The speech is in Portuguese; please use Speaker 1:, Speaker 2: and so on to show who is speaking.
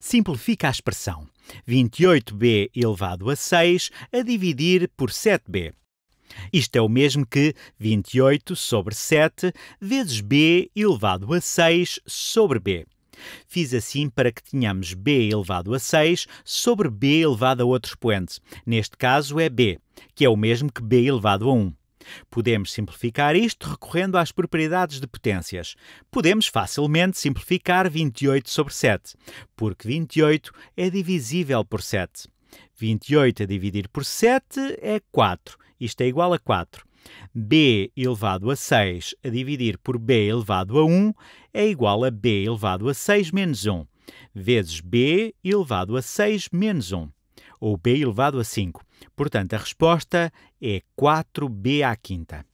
Speaker 1: simplifica a expressão 28b elevado a 6 a dividir por 7b. Isto é o mesmo que 28 sobre 7 vezes b elevado a 6 sobre b. Fiz assim para que tenhamos b elevado a 6 sobre b elevado a outro expoente. Neste caso é b, que é o mesmo que b elevado a 1. Podemos simplificar isto recorrendo às propriedades de potências. Podemos facilmente simplificar 28 sobre 7, porque 28 é divisível por 7. 28 a dividir por 7 é 4. Isto é igual a 4. b elevado a 6 a dividir por b elevado a 1 é igual a b elevado a 6 menos 1, vezes b elevado a 6 menos 1, ou b elevado a 5. Portanto, a resposta é 4b à quinta.